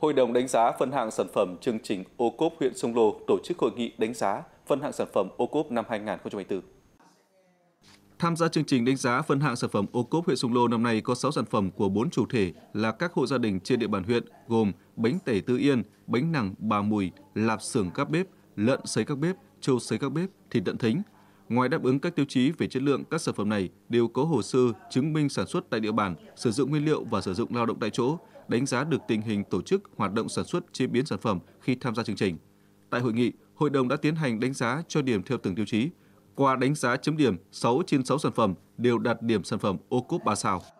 Hội đồng đánh giá phân hạng sản phẩm chương trình ô cốp huyện Sông Lô tổ chức hội nghị đánh giá phân hạng sản phẩm ô cốp năm 2024. Tham gia chương trình đánh giá phân hạng sản phẩm ô cốp huyện Sông Lô năm nay có 6 sản phẩm của 4 chủ thể là các hộ gia đình trên địa bàn huyện gồm bánh tẩy Tư Yên, bánh nằng Bà Mùi, lạp xưởng các bếp, lợn sấy các bếp, trâu sấy các bếp, thịt đợn thính. Ngoài đáp ứng các tiêu chí về chất lượng, các sản phẩm này đều có hồ sơ chứng minh sản xuất tại địa bàn, sử dụng nguyên liệu và sử dụng lao động tại chỗ, đánh giá được tình hình tổ chức hoạt động sản xuất chế biến sản phẩm khi tham gia chương trình. Tại hội nghị, hội đồng đã tiến hành đánh giá cho điểm theo từng tiêu chí. Qua đánh giá chấm điểm, 6 trên 6 sản phẩm đều đạt điểm sản phẩm ô cốp 3 sao.